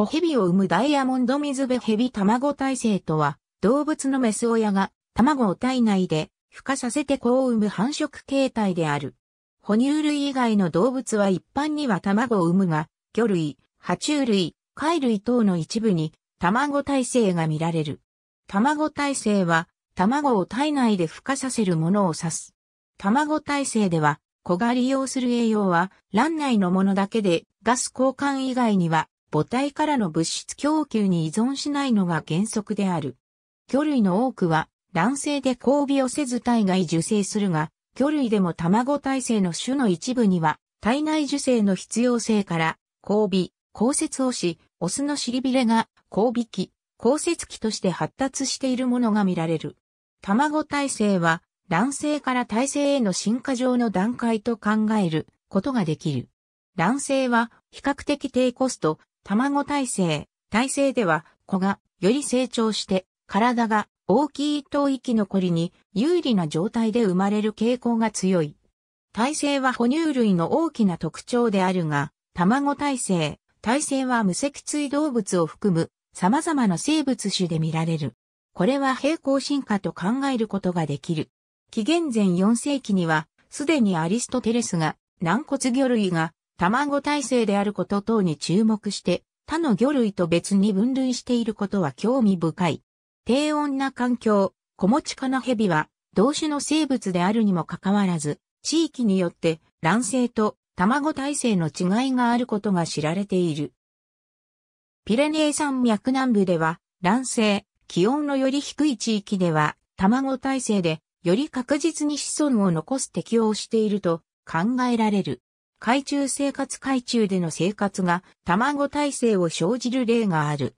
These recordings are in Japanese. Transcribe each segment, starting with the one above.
小蛇を産むダイヤモンド水辺蛇卵体制とは、動物のメス親が卵を体内で孵化させて子を産む繁殖形態である。哺乳類以外の動物は一般には卵を産むが、魚類、爬虫類、貝類等の一部に卵体制が見られる。卵体制は、卵を体内で孵化させるものを指す。卵体制では、子が利用する栄養は、卵内のものだけで、ガス交換以外には、母体からの物質供給に依存しないのが原則である。魚類の多くは卵性で交尾をせず体外受精するが、魚類でも卵体制の種の一部には体内受精の必要性から交尾、交節をし、オスの尻びれが交尾器、交節器として発達しているものが見られる。卵体制は卵性から体制への進化上の段階と考えることができる。卵性は比較的低コスト、卵耐性。耐性では、子がより成長して、体が大きいと生き残りに有利な状態で生まれる傾向が強い。体制は哺乳類の大きな特徴であるが、卵耐性、耐性は無脊椎動物を含む様々な生物種で見られる。これは平行進化と考えることができる。紀元前4世紀には、すでにアリストテレスが軟骨魚類が卵体制であること等に注目して、他の魚類と別に分類していることは興味深い。低温な環境、子持ち科の蛇は、同種の生物であるにもかかわらず、地域によって卵性と卵体制の違いがあることが知られている。ピレネー山脈南部では、卵性、気温のより低い地域では、卵体制で、より確実に子孫を残す適応していると考えられる。海中生活海中での生活が卵体制を生じる例がある。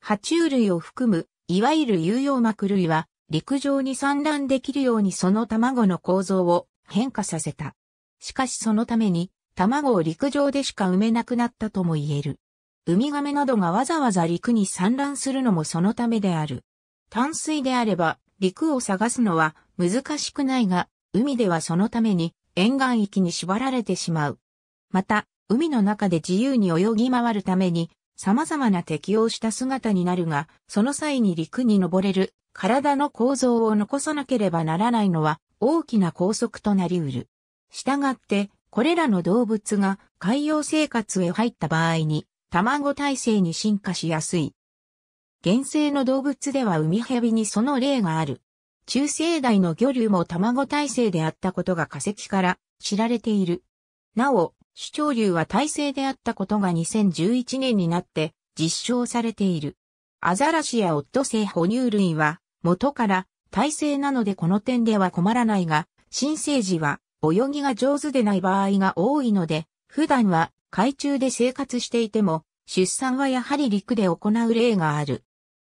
爬虫類を含む、いわゆる有用膜類は、陸上に産卵できるようにその卵の構造を変化させた。しかしそのために、卵を陸上でしか産めなくなったとも言える。ウミガメなどがわざわざ陸に産卵するのもそのためである。淡水であれば、陸を探すのは難しくないが、海ではそのために沿岸域に縛られてしまう。また、海の中で自由に泳ぎ回るために、様々な適応した姿になるが、その際に陸に登れる体の構造を残さなければならないのは大きな拘束となりうる。したがって、これらの動物が海洋生活へ入った場合に、卵体制に進化しやすい。原生の動物では海蛇にその例がある。中生代の魚類も卵体制であったことが化石から知られている。なお、主潮流は体制であったことが2011年になって実証されている。アザラシやオットセイ哺乳類は元から体制なのでこの点では困らないが、新生児は泳ぎが上手でない場合が多いので、普段は海中で生活していても、出産はやはり陸で行う例がある。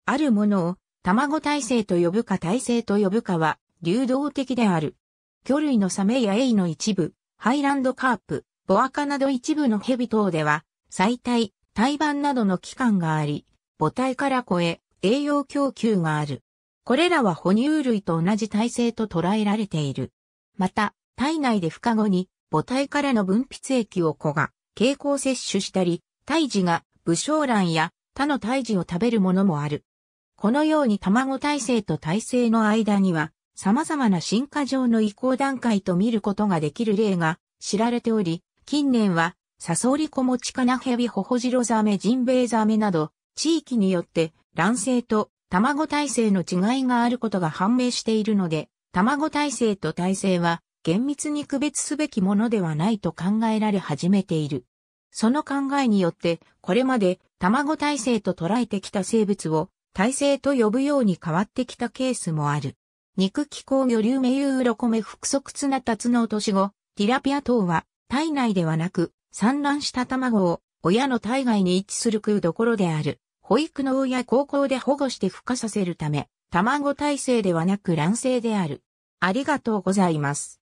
あるものを卵体制と呼ぶか体制と呼ぶかは流動的である。魚類のサメやエイの一部、ハイランドカープ、ボアカなど一部のヘビ等では、最体、胎盤などの器官があり、母体から子へ栄養供給がある。これらは哺乳類と同じ体制と捉えられている。また、体内で孵化後に母体からの分泌液を子が経口摂取したり、胎児が武将卵や他の胎児を食べるものもある。このように卵体制と体制の間には様々な進化上の移行段階と見ることができる例が知られており、近年は、サソリコモチカナヘビホホジロザメジンベエザメなど、地域によって卵性と卵耐性の違いがあることが判明しているので、卵耐性と耐性は厳密に区別すべきものではないと考えられ始めている。その考えによって、これまで卵耐性と捉えてきた生物を耐性と呼ぶように変わってきたケースもある。肉気候魚流名ユーロコメ複足ツナタツノオトシゴ、ティラピア等は体内ではなく、産卵した卵を親の体外に位置するうどころである。保育の親高校で保護して孵化させるため、卵体制ではなく卵性である。ありがとうございます。